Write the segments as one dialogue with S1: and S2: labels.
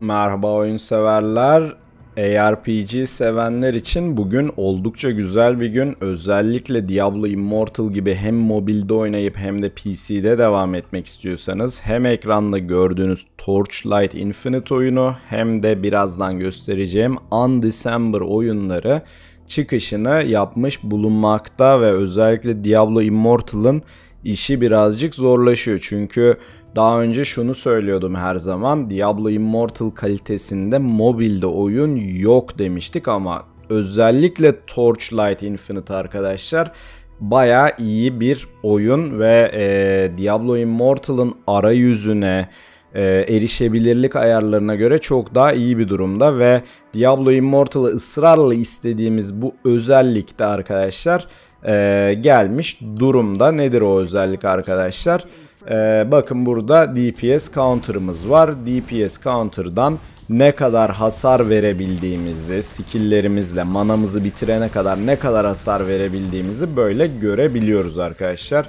S1: Merhaba oyun severler. ARPG sevenler için bugün oldukça güzel bir gün. Özellikle Diablo Immortal gibi hem mobilde oynayıp hem de PC'de devam etmek istiyorsanız hem ekranda gördüğünüz Torchlight Infinite oyunu hem de birazdan göstereceğim Undecember oyunları çıkışını yapmış bulunmakta ve özellikle Diablo Immortal'ın işi birazcık zorlaşıyor. Çünkü daha önce şunu söylüyordum her zaman Diablo Immortal kalitesinde mobilde oyun yok demiştik ama özellikle Torchlight Infinite arkadaşlar baya iyi bir oyun ve e, Diablo Immortal'ın arayüzüne e, erişebilirlik ayarlarına göre çok daha iyi bir durumda ve Diablo Immortal'ı ısrarla istediğimiz bu özellikte arkadaşlar e, gelmiş durumda. Nedir o özellik arkadaşlar? Ee, bakın burada DPS counter'ımız var. DPS counter'dan ne kadar hasar verebildiğimizi, skill'lerimizle manamızı bitirene kadar ne kadar hasar verebildiğimizi böyle görebiliyoruz arkadaşlar.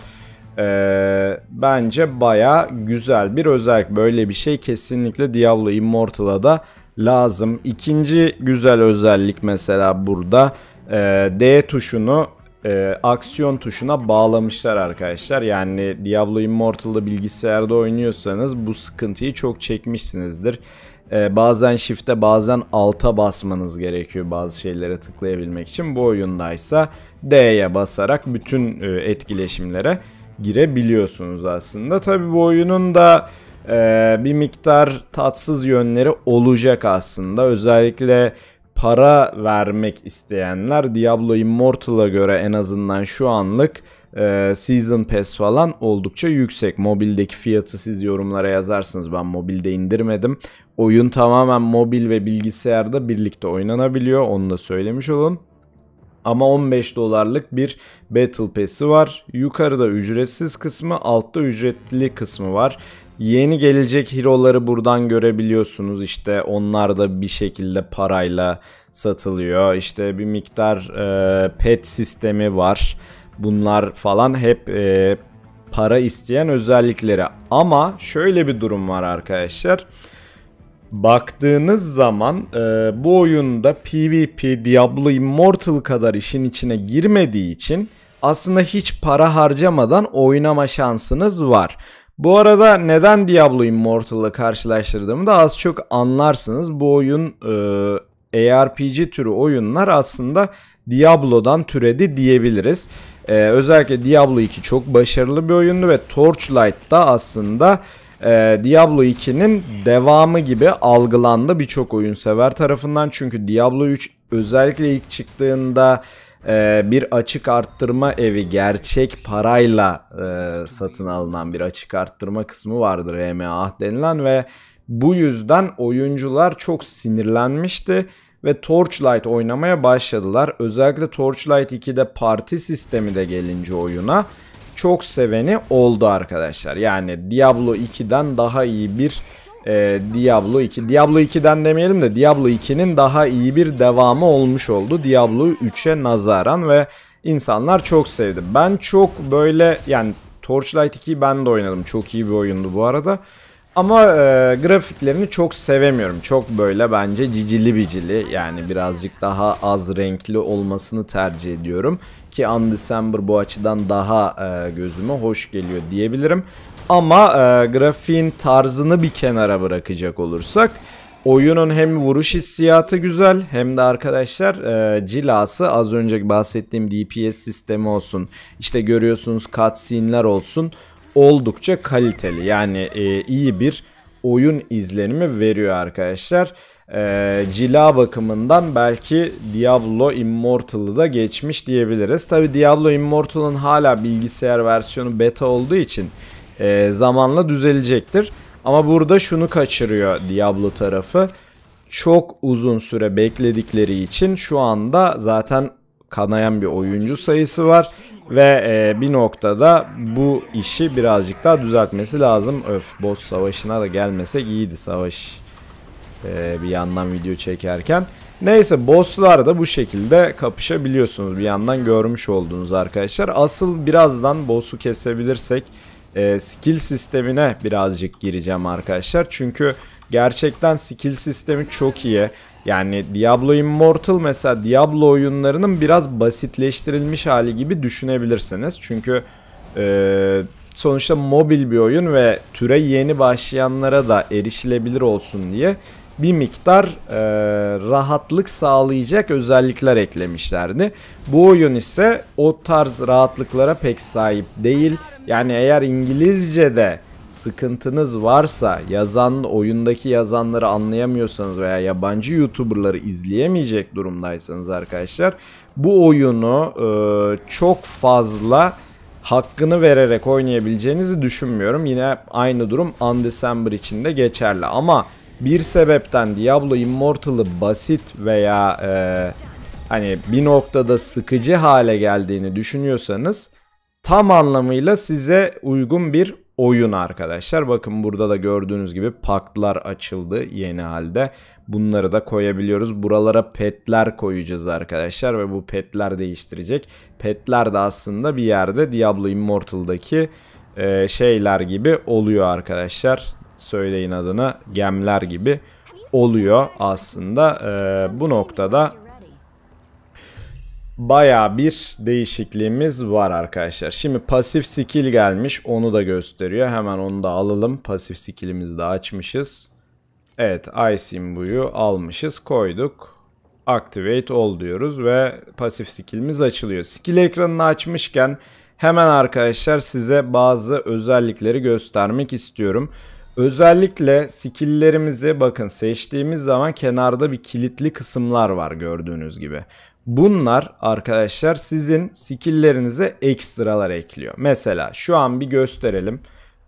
S1: Ee, bence baya güzel bir özellik. Böyle bir şey kesinlikle Diablo Immortal'a da lazım. İkinci güzel özellik mesela burada. Ee, D tuşunu e, aksiyon tuşuna bağlamışlar arkadaşlar. Yani Diablo Immortal'da bilgisayarda oynuyorsanız bu sıkıntıyı çok çekmişsinizdir. E, bazen shift'e bazen alta basmanız gerekiyor bazı şeylere tıklayabilmek için. Bu oyundaysa D'ye basarak bütün e, etkileşimlere girebiliyorsunuz aslında. Tabi bu oyunun da e, bir miktar tatsız yönleri olacak aslında. Özellikle para vermek isteyenler Diablo Immortal'a göre en azından şu anlık e, Season Pass falan oldukça yüksek. Mobildeki fiyatı siz yorumlara yazarsınız. Ben mobilde indirmedim. Oyun tamamen mobil ve bilgisayarda birlikte oynanabiliyor. Onu da söylemiş olalım ama 15 dolarlık bir Battle Pass'i var. Yukarıda ücretsiz kısmı, altta ücretli kısmı var. Yeni gelecek hero'ları buradan görebiliyorsunuz. İşte onlar da bir şekilde parayla satılıyor. İşte bir miktar e, pet sistemi var. Bunlar falan hep e, para isteyen özellikleri. Ama şöyle bir durum var arkadaşlar. Arkadaşlar baktığınız zaman e, bu oyunda PvP Diablo Immortal kadar işin içine girmediği için aslında hiç para harcamadan oynama şansınız var. Bu arada neden Diablo Immortal'la karşılaştırdığımı da az çok anlarsınız. Bu oyun e, ARPG türü oyunlar aslında Diablo'dan türedi diyebiliriz. Ee, özellikle Diablo 2 çok başarılı bir oyundu ve Torchlight da aslında e, Diablo 2'nin devamı gibi algılandı birçok oyun sever tarafından. Çünkü Diablo 3 özellikle ilk çıktığında e, bir açık arttırma evi gerçek parayla e, satın alınan bir açık arttırma kısmı vardır RMA denilen ve bu yüzden oyuncular çok sinirlenmişti ve Torchlight oynamaya başladılar. Özellikle Torchlight 2'de parti sistemi de gelince oyuna çok seveni oldu arkadaşlar. Yani Diablo 2'den daha iyi bir e, Diablo 2. Diablo 2'den demeyelim de Diablo 2'nin daha iyi bir devamı olmuş oldu. Diablo 3'e nazaran ve insanlar çok sevdi. Ben çok böyle yani Torchlight 2'yi ben de oynadım. Çok iyi bir oyundu bu arada. Ama e, grafiklerini çok sevemiyorum. Çok böyle bence cicili bicili yani birazcık daha az renkli olmasını tercih ediyorum. Ki Undecember bu açıdan daha e, gözüme hoş geliyor diyebilirim. Ama e, grafiğin tarzını bir kenara bırakacak olursak oyunun hem vuruş hissiyatı güzel hem de arkadaşlar e, cilası az önce bahsettiğim DPS sistemi olsun. İşte görüyorsunuz cutscene'ler olsun. olsun oldukça kaliteli. Yani e, iyi bir oyun izlenimi veriyor arkadaşlar. E, cila bakımından belki Diablo Immortal'ı da geçmiş diyebiliriz. Tabi Diablo Immortal'ın hala bilgisayar versiyonu beta olduğu için e, zamanla düzelecektir. Ama burada şunu kaçırıyor Diablo tarafı. Çok uzun süre bekledikleri için şu anda zaten kanayan bir oyuncu sayısı var. Ve e, bir noktada bu işi birazcık daha düzeltmesi lazım. Öf boss savaşına da gelmesek iyiydi savaş. E, bir yandan video çekerken. Neyse bosslar da bu şekilde kapışabiliyorsunuz. Bir yandan görmüş olduğunuz arkadaşlar. Asıl birazdan boss'u kesebilirsek e, skill sistemine birazcık gireceğim arkadaşlar. Çünkü gerçekten skill sistemi çok iyi. Yani Diablo Immortal mesela Diablo oyunlarının biraz basitleştirilmiş hali gibi düşünebilirsiniz. Çünkü e, sonuçta mobil bir oyun ve türe yeni başlayanlara da erişilebilir olsun diye bir miktar e, rahatlık sağlayacak özellikler eklemişlerdi. Bu oyun ise o tarz rahatlıklara pek sahip değil. Yani eğer İngilizce'de de sıkıntınız varsa yazan oyundaki yazanları anlayamıyorsanız veya yabancı youtuberları izleyemeyecek durumdaysanız arkadaşlar bu oyunu e, çok fazla hakkını vererek oynayabileceğinizi düşünmüyorum. Yine aynı durum Undecember için de geçerli ama bir sebepten Diablo Immortal'ı basit veya e, hani bir noktada sıkıcı hale geldiğini düşünüyorsanız tam anlamıyla size uygun bir oyun arkadaşlar. Bakın burada da gördüğünüz gibi paktlar açıldı yeni halde. Bunları da koyabiliyoruz. Buralara petler koyacağız arkadaşlar ve bu petler değiştirecek. Petler de aslında bir yerde Diablo Immortal'daki e, şeyler gibi oluyor arkadaşlar. Söyleyin adını gemler gibi oluyor aslında. E, bu noktada baya bir değişikliğimiz var arkadaşlar. Şimdi pasif skill gelmiş. Onu da gösteriyor. Hemen onu da alalım. Pasif skillimizi de açmışız. Evet Ice buyu almışız. Koyduk. Activate ol diyoruz ve pasif skillimiz açılıyor. Skill ekranını açmışken hemen arkadaşlar size bazı özellikleri göstermek istiyorum. Özellikle skilllerimizi bakın seçtiğimiz zaman kenarda bir kilitli kısımlar var gördüğünüz gibi. Bunlar arkadaşlar sizin skill'lerinize ekstralar ekliyor. Mesela şu an bir gösterelim.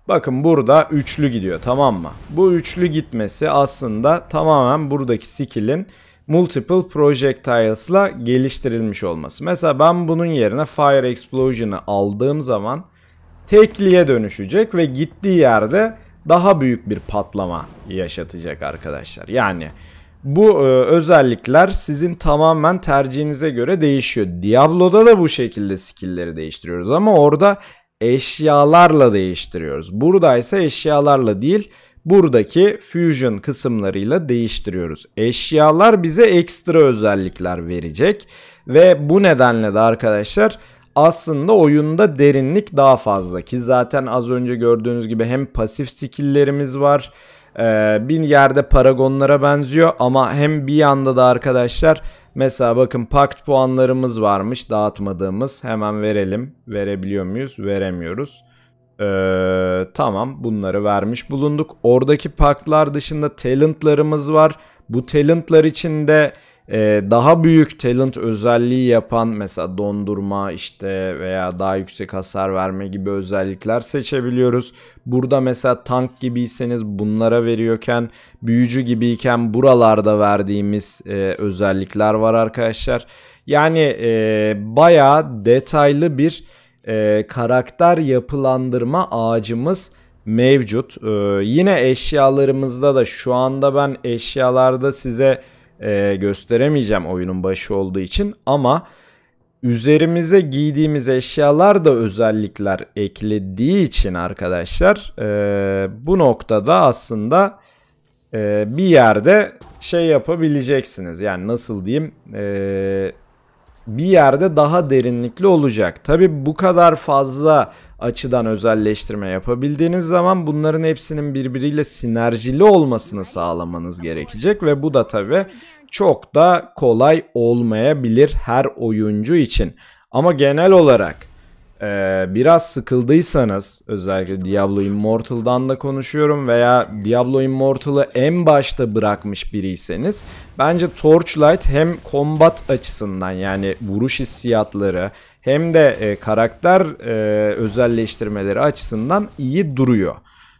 S1: Bakın burada üçlü gidiyor tamam mı? Bu üçlü gitmesi aslında tamamen buradaki skill'in multiple projectiles ile geliştirilmiş olması. Mesela ben bunun yerine fire explosion'ı aldığım zaman tekliye dönüşecek ve gittiği yerde daha büyük bir patlama yaşatacak arkadaşlar. Yani bu e, özellikler sizin tamamen tercihinize göre değişiyor. Diablo'da da bu şekilde skill'leri değiştiriyoruz ama orada eşyalarla değiştiriyoruz. Burada ise eşyalarla değil buradaki fusion kısımlarıyla değiştiriyoruz. Eşyalar bize ekstra özellikler verecek ve bu nedenle de arkadaşlar aslında oyunda derinlik daha fazla ki zaten az önce gördüğünüz gibi hem pasif skill'lerimiz var ee, bir yerde paragonlara benziyor ama hem bir yanda da arkadaşlar mesela bakın pakt puanlarımız varmış dağıtmadığımız. Hemen verelim. Verebiliyor muyuz? Veremiyoruz. Ee, tamam bunları vermiş bulunduk. Oradaki paktlar dışında talentlarımız var. Bu talentlar içinde ee, daha büyük talent özelliği yapan mesela dondurma işte veya daha yüksek hasar verme gibi özellikler seçebiliyoruz. Burada mesela tank gibiyseniz bunlara veriyorken büyücü gibiyken buralarda verdiğimiz e, özellikler var arkadaşlar. Yani e, bayağı detaylı bir e, karakter yapılandırma ağacımız mevcut. E, yine eşyalarımızda da şu anda ben eşyalarda size e, gösteremeyeceğim oyunun başı olduğu için ama üzerimize giydiğimiz eşyalar da özellikler eklediği için arkadaşlar e, bu noktada aslında e, bir yerde şey yapabileceksiniz yani nasıl diyeyim e, bir yerde daha derinlikli olacak. Tabi bu kadar fazla açıdan özelleştirme yapabildiğiniz zaman bunların hepsinin birbiriyle sinerjili olmasını sağlamanız gerekecek ve bu da tabi çok da kolay olmayabilir her oyuncu için. Ama genel olarak ee, biraz sıkıldıysanız özellikle Diablo Immortal'dan da konuşuyorum veya Diablo Immortal'ı en başta bırakmış biriyseniz bence Torchlight hem kombat açısından yani vuruş hissiyatları hem de e, karakter e, özelleştirmeleri açısından iyi duruyor.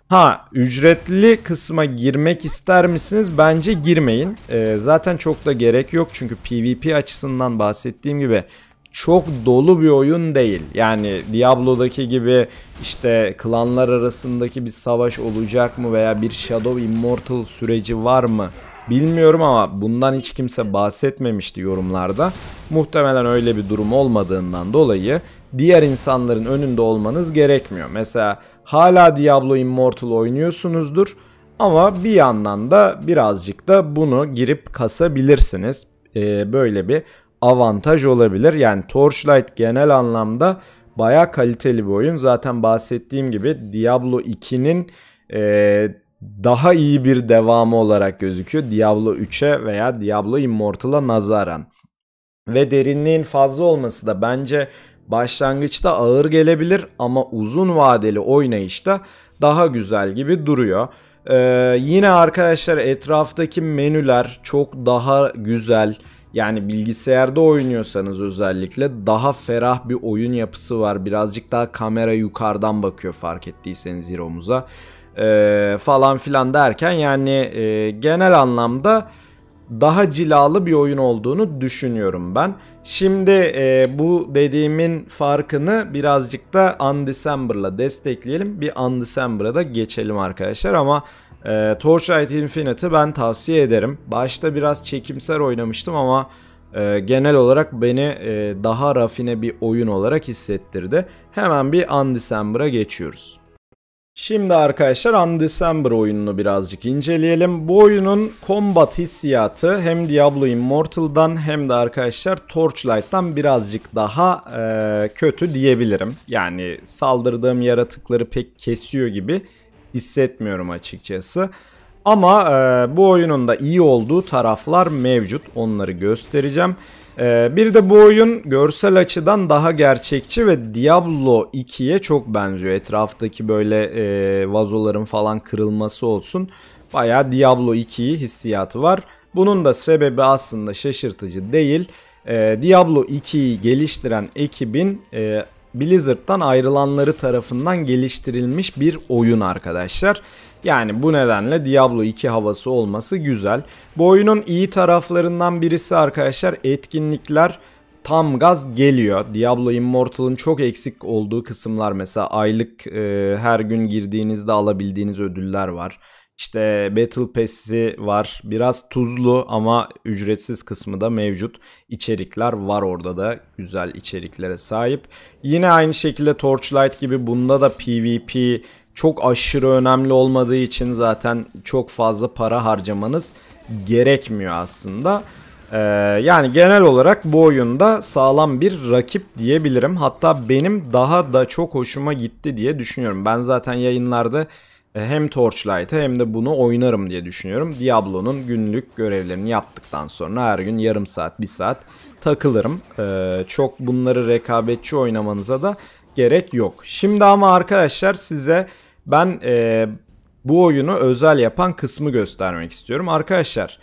S1: Ha ücretli kısma girmek ister misiniz? Bence girmeyin. E, zaten çok da gerek yok çünkü PvP açısından bahsettiğim gibi çok dolu bir oyun değil. Yani Diablo'daki gibi işte klanlar arasındaki bir savaş olacak mı veya bir Shadow Immortal süreci var mı? Bilmiyorum ama bundan hiç kimse bahsetmemişti yorumlarda. Muhtemelen öyle bir durum olmadığından dolayı diğer insanların önünde olmanız gerekmiyor. Mesela hala Diablo Immortal oynuyorsunuzdur ama bir yandan da birazcık da bunu girip kasabilirsiniz. Ee, böyle bir avantaj olabilir. Yani Torchlight genel anlamda baya kaliteli bir oyun. Zaten bahsettiğim gibi Diablo 2'nin e, daha iyi bir devamı olarak gözüküyor. Diablo 3'e veya Diablo Immortal'a nazaran. Ve derinliğin fazla olması da bence başlangıçta ağır gelebilir ama uzun vadeli oynayışta daha güzel gibi duruyor. Ee, yine arkadaşlar etraftaki menüler çok daha güzel yani bilgisayarda oynuyorsanız özellikle daha ferah bir oyun yapısı var. Birazcık daha kamera yukarıdan bakıyor fark ettiyseniz Hero'muza. Ee, falan filan derken yani e, genel anlamda daha cilalı bir oyun olduğunu düşünüyorum ben. Şimdi e, bu dediğimin farkını birazcık da Undecember'la destekleyelim. Bir Undecember'a da geçelim arkadaşlar ama e, ee, Torchlight Infinite'i ben tavsiye ederim. Başta biraz çekimser oynamıştım ama e, genel olarak beni e, daha rafine bir oyun olarak hissettirdi. Hemen bir Undecember'a geçiyoruz. Şimdi arkadaşlar Undecember oyununu birazcık inceleyelim. Bu oyunun combat hissiyatı hem Diablo Immortal'dan hem de arkadaşlar Torchlight'tan birazcık daha e, kötü diyebilirim. Yani saldırdığım yaratıkları pek kesiyor gibi hissetmiyorum açıkçası. Ama e, bu oyunun da iyi olduğu taraflar mevcut. Onları göstereceğim. E, bir de bu oyun görsel açıdan daha gerçekçi ve Diablo 2'ye çok benziyor. Etraftaki böyle e, vazoların falan kırılması olsun. Baya Diablo 2'yi hissiyatı var. Bunun da sebebi aslında şaşırtıcı değil. E, Diablo 2'yi geliştiren ekibin e, Blizzard'dan ayrılanları tarafından geliştirilmiş bir oyun arkadaşlar. Yani bu nedenle Diablo 2 havası olması güzel. Bu oyunun iyi taraflarından birisi arkadaşlar etkinlikler tam gaz geliyor. Diablo Immortal'ın çok eksik olduğu kısımlar mesela aylık e, her gün girdiğinizde alabildiğiniz ödüller var. İşte Battle Pass'i var. Biraz tuzlu ama ücretsiz kısmı da mevcut. İçerikler var orada da. Güzel içeriklere sahip. Yine aynı şekilde Torchlight gibi bunda da PvP çok aşırı önemli olmadığı için zaten çok fazla para harcamanız gerekmiyor aslında. Ee, yani genel olarak bu oyunda sağlam bir rakip diyebilirim. Hatta benim daha da çok hoşuma gitti diye düşünüyorum. Ben zaten yayınlarda e, hem Torchlight'ı hem de bunu oynarım diye düşünüyorum. Diablo'nun günlük görevlerini yaptıktan sonra her gün yarım saat, bir saat takılırım. E, çok bunları rekabetçi oynamanıza da gerek yok. Şimdi ama arkadaşlar size ben e, bu oyunu özel yapan kısmı göstermek istiyorum. Arkadaşlar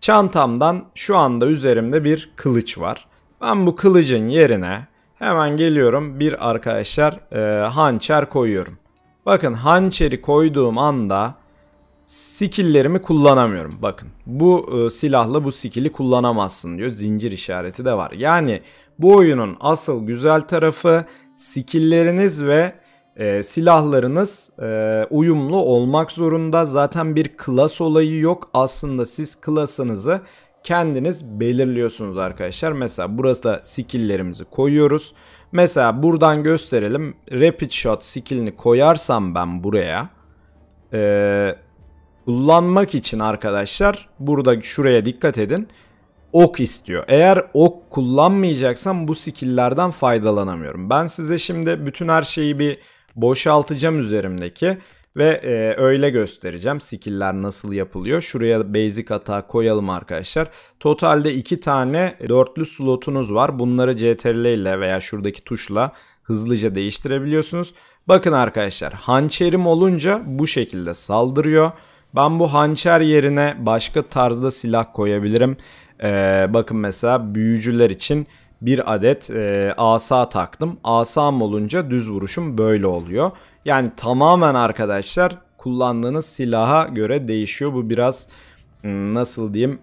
S1: çantamdan şu anda üzerimde bir kılıç var. Ben bu kılıcın yerine hemen geliyorum bir arkadaşlar e, hançer koyuyorum. Bakın hançeri koyduğum anda skilllerimi kullanamıyorum. Bakın bu e, silahla bu skilli kullanamazsın diyor. Zincir işareti de var. Yani bu oyunun asıl güzel tarafı skillleriniz ve e, silahlarınız e, uyumlu olmak zorunda. Zaten bir klas olayı yok. Aslında siz klasınızı kendiniz belirliyorsunuz arkadaşlar. Mesela burası da skilllerimizi koyuyoruz. Mesela buradan gösterelim. Rapid Shot skillini koyarsam ben buraya. Ee, kullanmak için arkadaşlar burada şuraya dikkat edin. Ok istiyor. Eğer ok kullanmayacaksam bu skilllerden faydalanamıyorum. Ben size şimdi bütün her şeyi bir boşaltacağım üzerimdeki. Ve e, öyle göstereceğim skill'ler nasıl yapılıyor. Şuraya basic hata koyalım arkadaşlar. Totalde 2 tane dörtlü slotunuz var. Bunları CTRL ile veya şuradaki tuşla hızlıca değiştirebiliyorsunuz. Bakın arkadaşlar hançerim olunca bu şekilde saldırıyor. Ben bu hançer yerine başka tarzda silah koyabilirim. Ee, bakın mesela büyücüler için bir adet e, asa taktım. Asam olunca düz vuruşum böyle oluyor. Yani tamamen arkadaşlar kullandığınız silaha göre değişiyor. Bu biraz hmm, nasıl diyeyim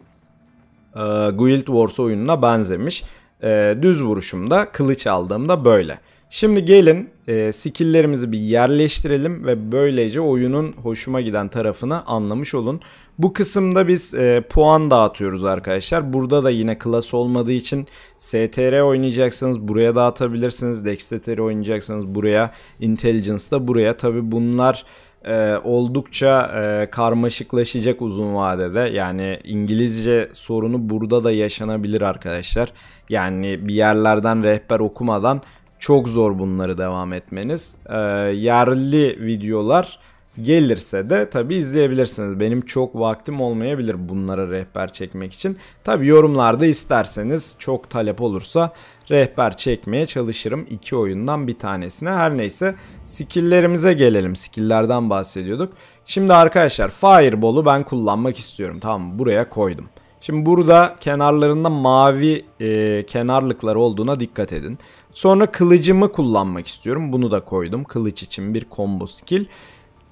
S1: e, Guild Wars oyununa benzemiş. E, düz vuruşumda kılıç aldığımda böyle. Şimdi gelin e, skilllerimizi bir yerleştirelim ve böylece oyunun hoşuma giden tarafını anlamış olun. Bu kısımda biz e, puan dağıtıyoruz arkadaşlar. Burada da yine klas olmadığı için STR oynayacaksınız buraya dağıtabilirsiniz. Dexter oynayacaksınız buraya, Intelligence da buraya. Tabi bunlar e, oldukça e, karmaşıklaşacak uzun vadede. Yani İngilizce sorunu burada da yaşanabilir arkadaşlar. Yani bir yerlerden rehber okumadan çok zor bunları devam etmeniz. E, yerli videolar gelirse de tabi izleyebilirsiniz. Benim çok vaktim olmayabilir bunlara rehber çekmek için. Tabi yorumlarda isterseniz çok talep olursa rehber çekmeye çalışırım. iki oyundan bir tanesine. Her neyse skilllerimize gelelim. Skilllerden bahsediyorduk. Şimdi arkadaşlar Fireball'u ben kullanmak istiyorum. Tamam buraya koydum. Şimdi burada kenarlarında mavi e, kenarlıklar olduğuna dikkat edin. Sonra kılıcımı kullanmak istiyorum. Bunu da koydum. Kılıç için bir combo skill.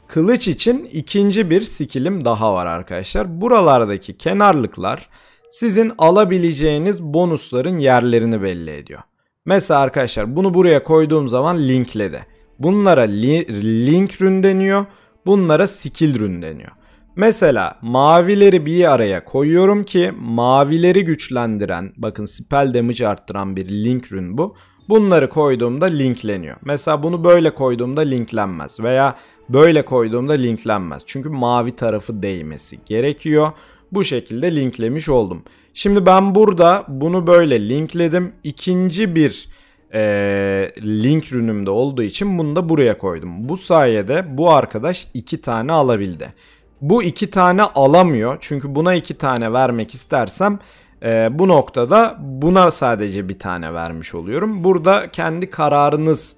S1: Kılıç için ikinci bir skillim daha var arkadaşlar. Buralardaki kenarlıklar sizin alabileceğiniz bonusların yerlerini belli ediyor. Mesela arkadaşlar bunu buraya koyduğum zaman linkledi. Bunlara li link rün deniyor. Bunlara skill rün deniyor. Mesela mavileri bir araya koyuyorum ki mavileri güçlendiren, bakın spell damage arttıran bir link rün bu. Bunları koyduğumda linkleniyor. Mesela bunu böyle koyduğumda linklenmez veya böyle koyduğumda linklenmez. Çünkü mavi tarafı değmesi gerekiyor. Bu şekilde linklemiş oldum. Şimdi ben burada bunu böyle linkledim. İkinci bir e, link rünümde olduğu için bunu da buraya koydum. Bu sayede bu arkadaş iki tane alabildi. Bu iki tane alamıyor. Çünkü buna iki tane vermek istersem e, bu noktada buna sadece bir tane vermiş oluyorum. Burada kendi kararınız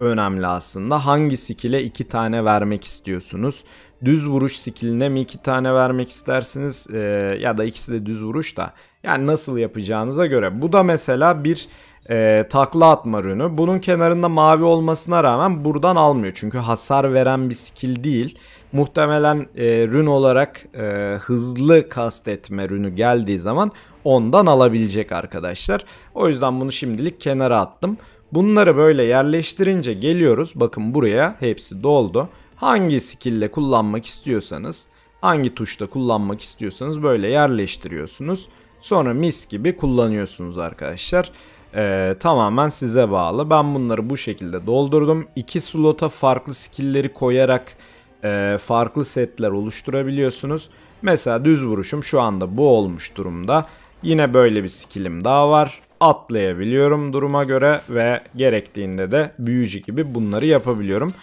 S1: önemli aslında. Hangi skill'e iki tane vermek istiyorsunuz? Düz vuruş skilline mi iki tane vermek istersiniz? E, ya da ikisi de düz vuruş da. Yani nasıl yapacağınıza göre. Bu da mesela bir e, takla atma rünü. Bunun kenarında mavi olmasına rağmen buradan almıyor. Çünkü hasar veren bir skill değil. Muhtemelen e, rün olarak e, hızlı kastetme rünü geldiği zaman ondan alabilecek arkadaşlar. O yüzden bunu şimdilik kenara attım. Bunları böyle yerleştirince geliyoruz. Bakın buraya hepsi doldu. Hangi skill kullanmak istiyorsanız, hangi tuşta kullanmak istiyorsanız böyle yerleştiriyorsunuz. Sonra mis gibi kullanıyorsunuz arkadaşlar. Ee, tamamen size bağlı. Ben bunları bu şekilde doldurdum. İki slota farklı skill'leri koyarak e, farklı setler oluşturabiliyorsunuz. Mesela düz vuruşum şu anda bu olmuş durumda. Yine böyle bir skillim daha var. Atlayabiliyorum duruma göre ve gerektiğinde de büyücü gibi bunları yapabiliyorum.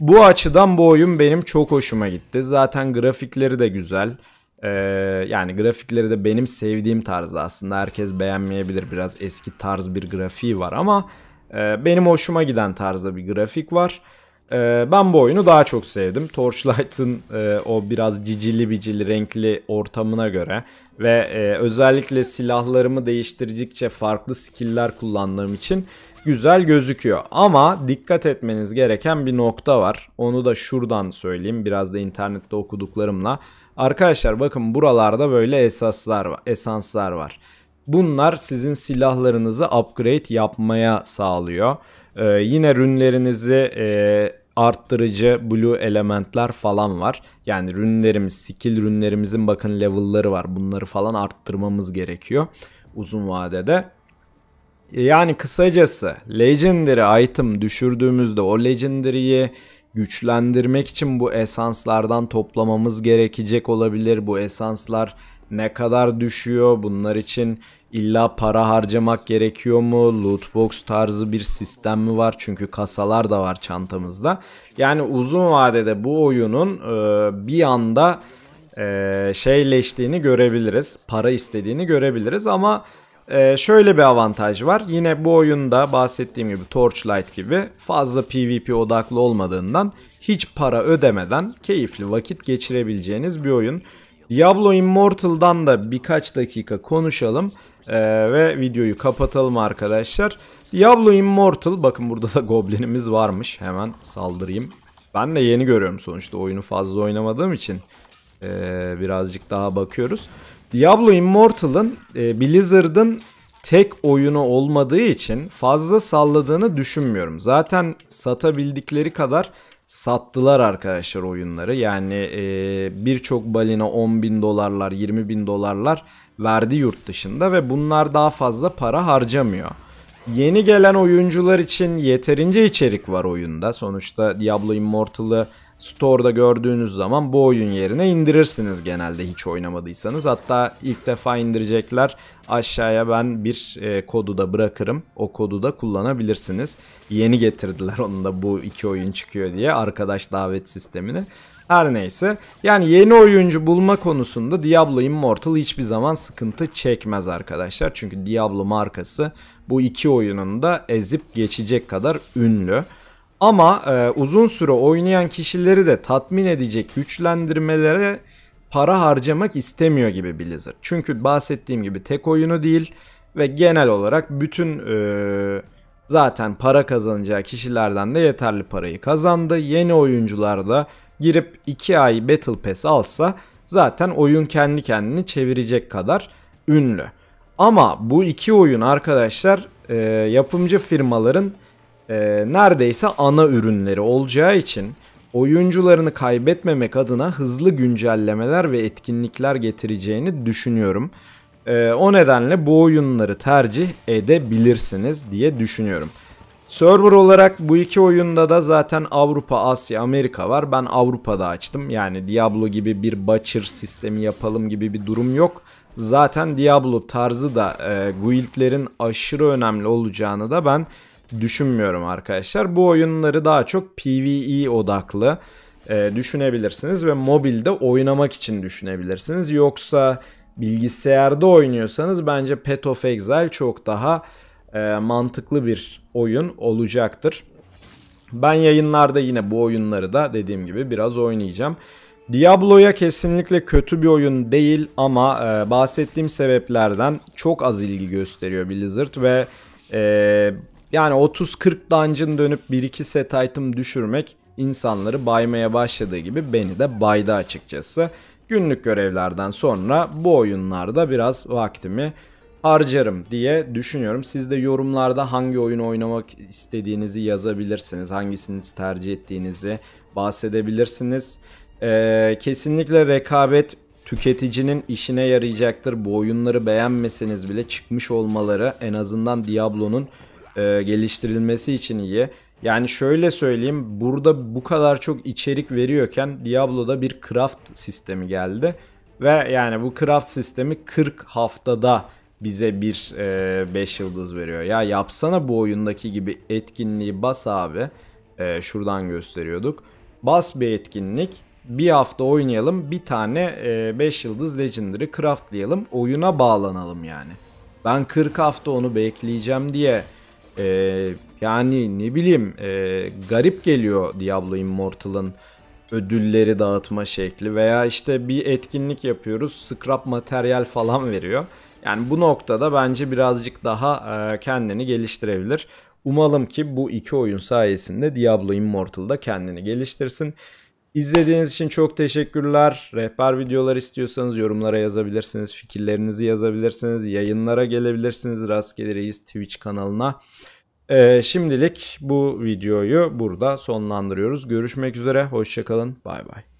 S1: Bu açıdan bu oyun benim çok hoşuma gitti. Zaten grafikleri de güzel. Ee, yani grafikleri de benim sevdiğim tarzda aslında herkes beğenmeyebilir biraz eski tarz bir grafiği var ama e, benim hoşuma giden tarzda bir grafik var. E, ben bu oyunu daha çok sevdim. Torchlight'ın e, o biraz cicili bicili renkli ortamına göre ve e, özellikle silahlarımı değiştirdikçe farklı skill'ler kullandığım için güzel gözüküyor. Ama dikkat etmeniz gereken bir nokta var. Onu da şuradan söyleyeyim. Biraz da internette okuduklarımla. Arkadaşlar bakın buralarda böyle esaslar var, esanslar var. Bunlar sizin silahlarınızı upgrade yapmaya sağlıyor. Ee, yine rünlerinizi e, arttırıcı blue elementler falan var. Yani rünlerimiz, skill rünlerimizin bakın level'ları var. Bunları falan arttırmamız gerekiyor uzun vadede. Yani kısacası legendary item düşürdüğümüzde o legendary'yi güçlendirmek için bu esanslardan toplamamız gerekecek olabilir. Bu esanslar ne kadar düşüyor? Bunlar için İlla para harcamak gerekiyor mu? Lootbox tarzı bir sistem mi var? Çünkü kasalar da var çantamızda. Yani uzun vadede bu oyunun e, bir anda e, şeyleştiğini görebiliriz. Para istediğini görebiliriz ama e, şöyle bir avantaj var. Yine bu oyunda bahsettiğim gibi Torchlight gibi fazla PvP odaklı olmadığından hiç para ödemeden keyifli vakit geçirebileceğiniz bir oyun. Diablo Immortal'dan da birkaç dakika konuşalım. Ee, ve videoyu kapatalım arkadaşlar. Diablo Immortal. Bakın burada da goblinimiz varmış. Hemen saldırayım. Ben de yeni görüyorum sonuçta oyunu fazla oynamadığım için. Ee, birazcık daha bakıyoruz. Diablo Immortal'ın e, Blizzard'ın tek oyunu olmadığı için fazla salladığını düşünmüyorum. Zaten satabildikleri kadar sattılar arkadaşlar oyunları. Yani e, birçok balina 10 bin dolarlar 20 bin dolarlar verdi yurt dışında ve bunlar daha fazla para harcamıyor. Yeni gelen oyuncular için yeterince içerik var oyunda. Sonuçta Diablo Immortal'ı Store'da gördüğünüz zaman bu oyun yerine indirirsiniz genelde hiç oynamadıysanız. Hatta ilk defa indirecekler aşağıya ben bir e, kodu da bırakırım. O kodu da kullanabilirsiniz. Yeni getirdiler onun da bu iki oyun çıkıyor diye arkadaş davet sistemini. Her neyse yani yeni oyuncu bulma konusunda Diablo Immortal hiçbir zaman sıkıntı çekmez arkadaşlar. Çünkü Diablo markası bu iki oyunun da ezip geçecek kadar ünlü. Ama e, uzun süre oynayan kişileri de tatmin edecek güçlendirmelere para harcamak istemiyor gibi Blizzard. Çünkü bahsettiğim gibi tek oyunu değil ve genel olarak bütün e, zaten para kazanacağı kişilerden de yeterli parayı kazandı. Yeni oyuncular da girip 2 ay Battle Pass alsa zaten oyun kendi kendini çevirecek kadar ünlü. Ama bu iki oyun arkadaşlar e, yapımcı firmaların e, neredeyse ana ürünleri olacağı için oyuncularını kaybetmemek adına hızlı güncellemeler ve etkinlikler getireceğini düşünüyorum. E, o nedenle bu oyunları tercih edebilirsiniz diye düşünüyorum. Server olarak bu iki oyunda da zaten Avrupa, Asya, Amerika var. Ben Avrupa'da açtım. Yani Diablo gibi bir Butcher sistemi yapalım gibi bir durum yok. Zaten Diablo tarzı da e, guildlerin aşırı önemli olacağını da ben düşünmüyorum arkadaşlar. Bu oyunları daha çok PvE odaklı e, düşünebilirsiniz ve mobilde oynamak için düşünebilirsiniz. Yoksa bilgisayarda oynuyorsanız bence Path of Exile çok daha e, mantıklı bir oyun olacaktır. Ben yayınlarda yine bu oyunları da dediğim gibi biraz oynayacağım. Diablo'ya kesinlikle kötü bir oyun değil ama e, bahsettiğim sebeplerden çok az ilgi gösteriyor Blizzard ve e, yani 30-40 dungeon dönüp 1-2 set item düşürmek insanları baymaya başladığı gibi beni de baydı açıkçası. Günlük görevlerden sonra bu oyunlarda biraz vaktimi harcarım diye düşünüyorum. Siz de yorumlarda hangi oyunu oynamak istediğinizi yazabilirsiniz. Hangisini tercih ettiğinizi bahsedebilirsiniz. Ee, kesinlikle rekabet tüketicinin işine yarayacaktır. Bu oyunları beğenmeseniz bile çıkmış olmaları en azından Diablo'nun e, geliştirilmesi için iyi. Yani şöyle söyleyeyim burada bu kadar çok içerik veriyorken Diablo'da bir craft sistemi geldi. Ve yani bu craft sistemi 40 haftada bize bir 5 e, yıldız veriyor. Ya yapsana bu oyundaki gibi etkinliği bas abi. E, şuradan gösteriyorduk. Bas bir etkinlik. Bir hafta oynayalım. Bir tane 5 e, yıldız legendary craftlayalım. Oyuna bağlanalım yani. Ben 40 hafta onu bekleyeceğim diye ee, yani ne bileyim e, garip geliyor Diablo Immortal'ın ödülleri dağıtma şekli veya işte bir etkinlik yapıyoruz scrap materyal falan veriyor. Yani bu noktada bence birazcık daha e, kendini geliştirebilir. Umalım ki bu iki oyun sayesinde Diablo Immortal da kendini geliştirsin. İzlediğiniz için çok teşekkürler. Rehber videolar istiyorsanız yorumlara yazabilirsiniz. Fikirlerinizi yazabilirsiniz. Yayınlara gelebilirsiniz. Rastgele Reis Twitch kanalına. Ee, şimdilik bu videoyu burada sonlandırıyoruz. Görüşmek üzere. Hoşçakalın. Bay bay.